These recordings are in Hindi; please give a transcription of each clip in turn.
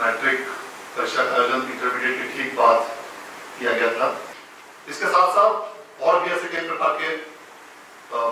मैट्रिक कक्षा का आयोजन इंटरमीडिएट के ठीक बाद किया गया था इसके साथ साथ और भी ऐसे कई प्रकार के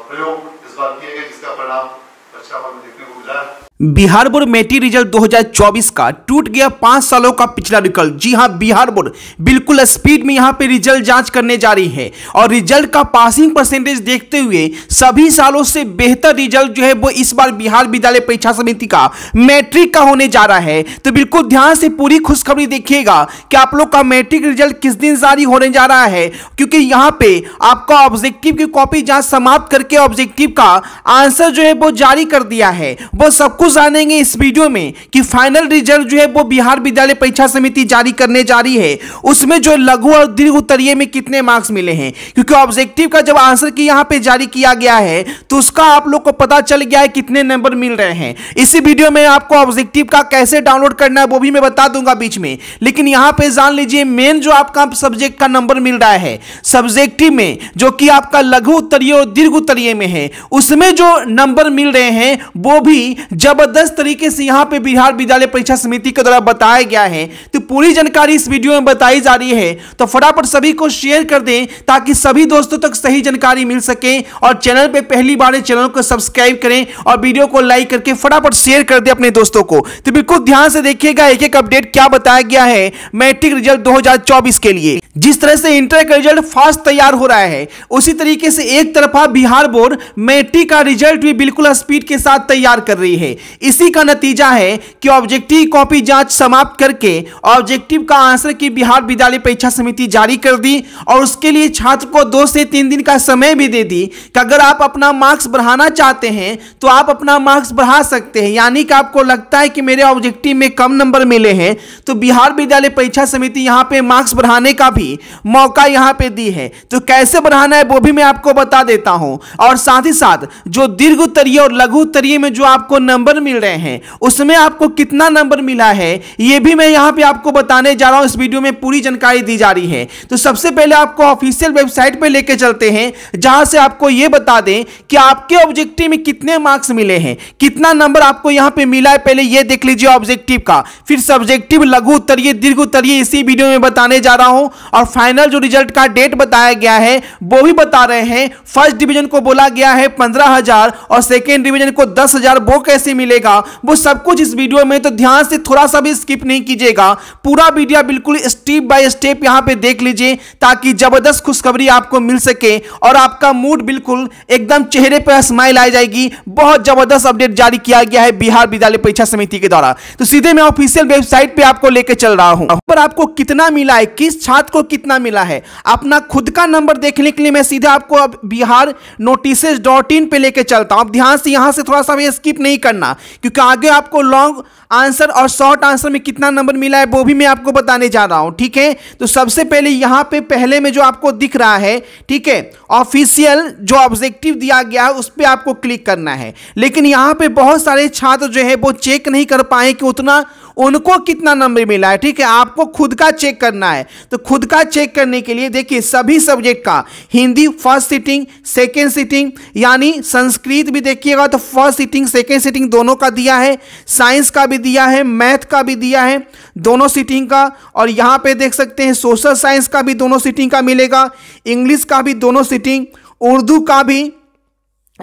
प्रयोग इस बार किए गए जिसका परिणाम कक्षा में देखने को मिला है बिहार बोर्ड मैट्रिक रिजल्ट 2024 का टूट गया पांच सालों का पिछला रिकॉर्ड जी हां बिहार बोर्ड बिल्कुल स्पीड में यहां पे रिजल्ट जांच करने जा रही है और रिजल्ट का पासिंग परसेंटेज देखते हुए सभी सालों से बेहतर रिजल्ट जो है वो इस बार बिहार विद्यालय परीक्षा समिति का मैट्रिक का होने जा रहा है तो बिल्कुल ध्यान से पूरी खुशखबरी देखिएगा कि आप लोग का मैट्रिक रिजल्ट किस दिन जारी होने जा रहा है क्योंकि यहाँ पे आपका ऑब्जेक्टिव की कॉपी जांच समाप्त करके ऑब्जेक्टिव का आंसर जो है वो जारी कर दिया है वो सब कुछ जानेंगे इस वीडियो में कि फाइनल रिजल्ट जो है वो बिहार विद्यालय परीक्षा समिति जारी करने जा रही है उसमें जो लघु और दीर्घ उत्तरीय में कितने मार्क्स मिले हैं क्योंकि ऑब्जेक्टिव का जब आंसर की यहां पे जारी किया गया है तो उसका आप लोग को पता चल गया है कितने नंबर मिल रहे हैं इसी वीडियो में आपको ऑब्जेक्टिव का कैसे डाउनलोड करना है वो भी मैं बता दूंगा बीच में लेकिन यहां पर जान लीजिए मेन जो आपका सब्जेक्ट का नंबर मिल रहा है सब्जेक्टिव में जो कि आपका लघु उत्तरीय और दीर्घ उत्तरीय में है उसमें जो नंबर मिल रहे हैं वो भी जब जबरदस्त तरीके से यहाँ पे बिहार विद्यालय परीक्षा समिति के द्वारा बताया गया है तो पूरी जानकारी इस वीडियो में बताई जा रही है तो फटाफट सभी को शेयर कर दें ताकि सभी दोस्तों तक सही जानकारी मिल सके और चैनल पे पहली बार चैनल को सब्सक्राइब करें और वीडियो को लाइक करके फटाफट शेयर कर दे अपने दोस्तों को तो बिल्कुल ध्यान से देखिएगा एक एक अपडेट क्या बताया गया है मैट्रिक रिजल्ट दो के लिए जिस तरह से इंटर का रिजल्ट फास्ट तैयार हो रहा है उसी तरीके से एक तरफा बिहार बोर्ड मैट्रिक का रिजल्ट भी बिल्कुल स्पीड के साथ तैयार कर रही है इसी का नतीजा है कि ऑब्जेक्टिव कॉपी जांच समाप्त करके ऑब्जेक्टिव का आंसर की बिहार विद्यालय परीक्षा समिति जारी कर दी और उसके लिए छात्र को दो से तीन दिन का समय भी दे दी कि अगर आप अपना मार्क्स बढ़ाना चाहते हैं तो आप अपना मार्क्स बढ़ा सकते हैं यानी कि आपको लगता है कि मेरे ऑब्जेक्टिव में कम नंबर मिले हैं तो बिहार विद्यालय परीक्षा समिति यहाँ पे मार्क्स बढ़ाने का भी मौका यहाँ पे दी है तो कैसे बढ़ाना है वो भी मैं आपको बता देता हूँ और साथ ही साथ जो दीर्घ उत्तरीय और लघु उत्तरीय में जो आपको नंबर नंबर मिल रहे हैं उसमें आपको कितना नंबर मिला है यह भी मैं यहां पे आपको बताने जा रहा हूं इस वीडियो में पूरी जानकारी दी जा रही है तो सबसे पहले आपको ऑफिशियल वेबसाइट पर लेके चलते हैं जहां से आपको यह बता दें कि आपके ऑब्जेक्टिव में कितने मार्क्स मिले हैं कितना नंबर आपको यहां पर मिला है पहले यह देख लीजिए ऑब्जेक्टिव का फिर सब्जेक्टिव लघु उत्तरीय दीर्घ उत्तरीय इसी वीडियो में बताने जा रहा हूं और फाइनल जो रिजल्ट का डेट बताया गया है वो भी बता रहे हैं फर्स्ट डिवीजन को बोला गया है पंद्रह हजार और सेकेंड डिवीजन को दस वो कैसे मिलेगा वो सब कुछ इस वीडियो में तो ध्यान से थोड़ा सा भी स्किप नहीं कीजिएगा पूरा वीडियो बिल्कुल स्टेप बाय स्टेप यहां पे देख लीजिए ताकि जबरदस्त खुशखबरी आपको मिल सके और आपका मूड बिल्कुल एकदम चेहरे पर स्माइल आ जाएगी बहुत जबरदस्त अपडेट जारी किया गया है बिहार विद्यालय परीक्षा समिति के द्वारा तो सीधे मैं ऑफिशियल वेबसाइट पर आपको लेकर चल रहा हूँ पर आपको कितना मिला है किस छात्र को कितना मिला है अपना खुद का नंबर देखने के लिए मैं सीधे आपको अब बिहार नोटिस डॉट इन पे लेके चलता हूं आप ध्यान से यहां से थोड़ा सा भी स्किप नहीं करना मिला क्योंकि आगे आपको लॉन्ग आंसर और शॉर्ट आंसर में कितना नंबर मिला है वो भी मैं आपको बताने जा रहा हूं ठीक है तो सबसे पहले यहां पे पहले में जो आपको दिख रहा है ठीक है ऑफिशियल जो ऑब्जेक्टिव दिया गया है उस पर आपको क्लिक करना है लेकिन यहां पे बहुत सारे छात्र जो है वो चेक नहीं कर पाए कि उतना उनको कितना नंबर मिला है ठीक है आपको खुद का चेक करना है तो खुद का चेक करने के लिए देखिए सभी सब्जेक्ट का Hindi first sitting second sitting यानी संस्कृत भी देखिएगा तो फर्स्ट सीटिंग सेकेंड सीटिंग दोनों का दिया है साइंस का भी दिया है मैथ का भी दिया है दोनों सीटिंग का और यहाँ पे देख सकते हैं सोशल साइंस का भी दोनों सीटिंग का मिलेगा इंग्लिश का भी दोनों सीटिंग उर्दू का भी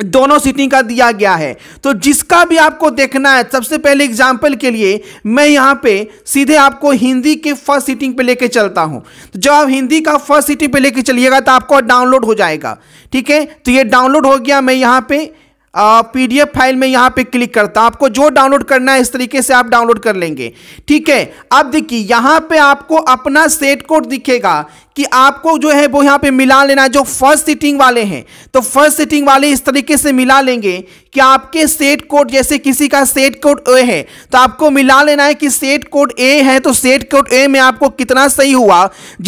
दोनों सीटिंग का दिया गया है तो जिसका भी आपको देखना है सबसे पहले एग्जाम्पल के लिए मैं यहाँ पे सीधे आपको हिंदी के फर्स्ट सीटिंग पे लेके चलता हूँ तो जब आप हिंदी का फर्स्ट सीटिंग पे लेके चलिएगा तो आपको डाउनलोड हो जाएगा ठीक है तो ये डाउनलोड हो गया मैं यहाँ पे पीडीएफ फाइल में यहाँ पे क्लिक करता आपको जो डाउनलोड करना है इस तरीके से आप डाउनलोड कर लेंगे ठीक है अब देखिए यहाँ पे आपको अपना सेट कोड दिखेगा कि आपको जो है वो यहाँ पे मिला लेना है जो फर्स्ट सीटिंग वाले हैं तो फर्स्ट सीटिंग वाले इस तरीके से मिला लेंगे कि आपके सेट कोड जैसे किसी का सेट कोड ए है तो आपको मिला लेना है कि सेट कोड ए है तो सेट कोड ए में आपको कितना सही हुआ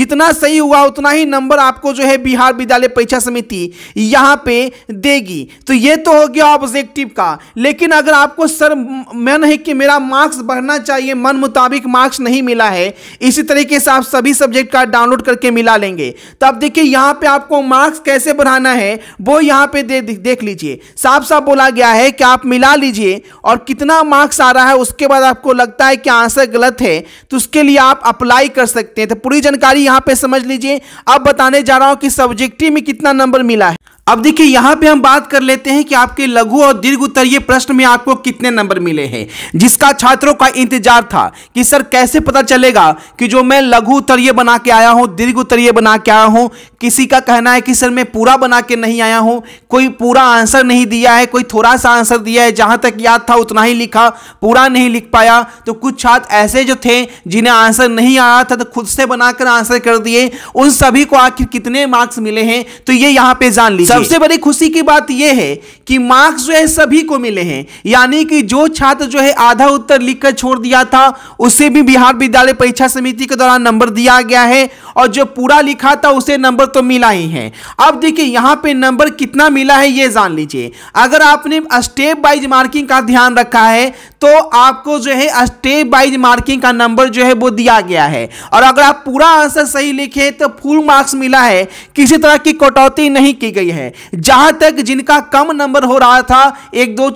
जितना सही हुआ उतना ही नंबर आपको जो है बिहार विद्यालय परीक्षा समिति यहाँ पे देगी तो ये तो हो गया ऑब्जेक्टिव का लेकिन अगर आपको सर मन है कि मेरा मार्क्स बढ़ना चाहिए मन मुताबिक मार्क्स नहीं मिला है इसी तरीके से आप सभी सब्जेक्ट का डाउनलोड करके मिला लेंगे तो अब देखिए यहाँ पे आपको मार्क्स कैसे बढ़ाना है वो यहाँ पे दे, देख लीजिए साफ साफ बोला गया है कि आप मिला लीजिए और कितना मार्क्स आ रहा है उसके बाद आपको लगता है कि आंसर गलत है तो उसके लिए आप अप्लाई कर सकते हैं तो पूरी जानकारी यहाँ पे समझ लीजिए अब बताने जा रहा हूँ कि सब्जेक्टिव में कितना नंबर मिला है अब देखिए यहां पे हम बात कर लेते हैं कि आपके लघु और दीर्घ उत्तरीय प्रश्न में आपको कितने नंबर मिले हैं जिसका छात्रों का इंतजार था कि सर कैसे पता चलेगा कि जो मैं लघु उत्तरीय बना के आया हूं दीर्घ उत्तरीय बना के आया हूं किसी का कहना है कि सर मैं पूरा बना के नहीं आया हूं कोई पूरा आंसर नहीं दिया है कोई थोड़ा सा आंसर दिया है जहां तक याद था उतना ही लिखा पूरा नहीं लिख पाया तो कुछ छात्र ऐसे जो थे जिन्हें आंसर नहीं आया था तो खुद से बनाकर आंसर कर दिए उन सभी को आखिर कितने मार्क्स मिले हैं तो ये यहां पे जान लीजिए सबसे बड़ी खुशी की बात यह है कि मार्क्स जो है सभी को मिले हैं यानी कि जो छात्र जो है आधा उत्तर लिखकर छोड़ दिया था उसे भी बिहार विद्यालय परीक्षा समिति के दौरान नंबर दिया गया है और जो पूरा लिखा था उसे नंबर तो मिला ही है अब देखिए यहाँ पे नंबर कितना मिला है ये जान लीजिए अगर आपने स्टेप वाइज मार्किंग का ध्यान रखा है तो आपको जो है स्टेप वाइज मार्किंग का नंबर जो है वो दिया गया है और अगर आप पूरा आंसर सही लिखे तो फुल मार्क्स मिला है किसी तरह की कटौती नहीं की गई है जहां तक जिनका कम नंबर हो रहा था एक दो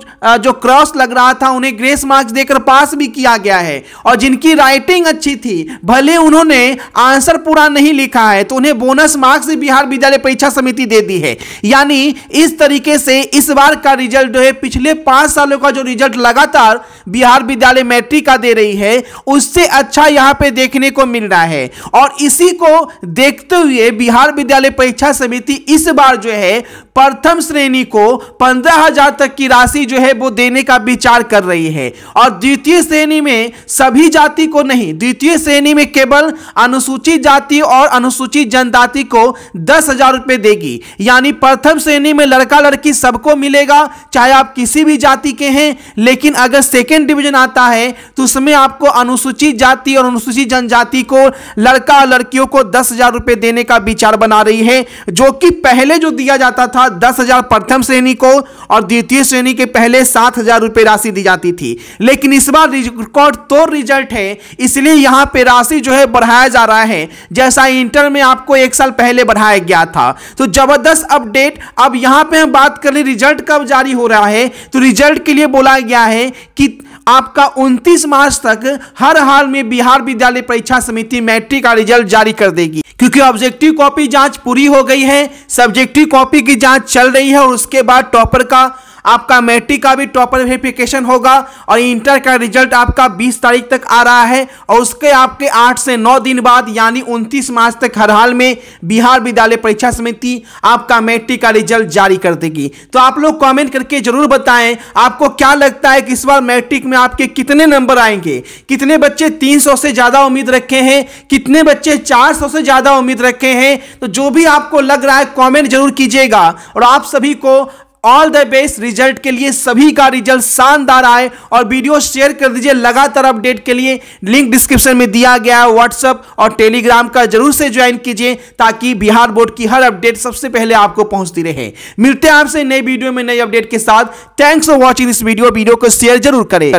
जो क्रॉस लग रहा था उन्हें ग्रेस मार्क्स देकर पास भी किया गया है और जिनकी राइटिंग अच्छी थी भले उन्होंने आंसर पूरा नाम नहीं लिखा है तो उन्हें बोनस मार्क्स बिहार विद्यालय परीक्षा समिति दे दी है यानी इस तरीके से इस बार का रिजल्ट जो है पिछले पांच सालों का जो रिजल्ट लगातार बिहार विद्यालय मैट्रिक का दे रही है उससे अच्छा यहाँ पे देखने को मिल रहा है और इसी को देखते हुए बिहार विद्यालय परीक्षा समिति इस बार जो है प्रथम श्रेणी को पंद्रह हजार तक की राशि जो है वो देने का विचार कर रही है और द्वितीय श्रेणी में सभी जाति को नहीं द्वितीय श्रेणी में केवल अनुसूचित जाति और अनुसूचित जनजाति को दस हजार रुपये देगी यानी प्रथम श्रेणी में लड़का लड़की सबको मिलेगा चाहे आप किसी भी जाति के हैं लेकिन अगर सेकेंड सेकेंड डिवीजन आता है तो उसमें आपको अनुसूचित जाति और अनुसूचित जनजाति को लड़का लड़कियों को दस हजार रुपये देने का विचार बना रही है जो कि पहले जो दिया जाता था दस हजार प्रथम श्रेणी को और द्वितीय श्रेणी के पहले सात हजार रुपये राशि दी जाती थी लेकिन इस बार रिकॉर्ड तो रिजल्ट है इसलिए यहाँ पे राशि जो है बढ़ाया जा रहा है जैसा इंटर में आपको एक साल पहले बढ़ाया गया था तो जबरदस्त अपडेट अब यहाँ पर हम बात कर रहे रिजल्ट कब जारी हो रहा है तो रिजल्ट के लिए बोला गया है कि आपका 29 मार्च तक हर हाल में बिहार विद्यालय परीक्षा समिति मैट्रिक का रिजल्ट जारी कर देगी क्योंकि ऑब्जेक्टिव कॉपी जांच पूरी हो गई है सब्जेक्टिव कॉपी की जांच चल रही है और उसके बाद टॉपर का आपका मैट्रिक का भी टॉपर वेरिफिकेशन होगा और इंटर का रिजल्ट आपका 20 तारीख तक आ रहा है और उसके आपके 8 से 9 दिन बाद यानी 29 मार्च तक हर हाल में बिहार विद्यालय परीक्षा समिति आपका मैट्रिक का रिजल्ट जारी कर देगी तो आप लोग कॉमेंट करके जरूर बताएं आपको क्या लगता है कि इस बार मैट्रिक में आपके कितने नंबर आएंगे कितने बच्चे तीन से ज़्यादा उम्मीद रखे हैं कितने बच्चे चार से ज़्यादा उम्मीद रखे हैं तो जो भी आपको लग रहा है कॉमेंट जरूर कीजिएगा और आप सभी को ऑल द बेस्ट रिजल्ट के लिए सभी का रिजल्ट शानदार आए और वीडियो शेयर कर दीजिए लगातार अपडेट के लिए लिंक डिस्क्रिप्शन में दिया गया है व्हाट्सअप और टेलीग्राम का जरूर से ज्वाइन कीजिए ताकि बिहार बोर्ड की हर अपडेट सबसे पहले आपको पहुंचती रहे मिलते हैं आपसे नई वीडियो में नई अपडेट के साथ thanks for watching this video video को शेयर जरूर करें